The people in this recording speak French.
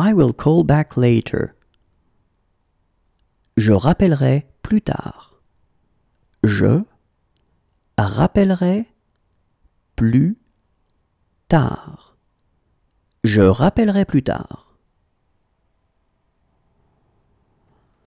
I will call back later. Je rappellerai plus tard. Je rappellerai plus tard. Je rappellerai plus tard.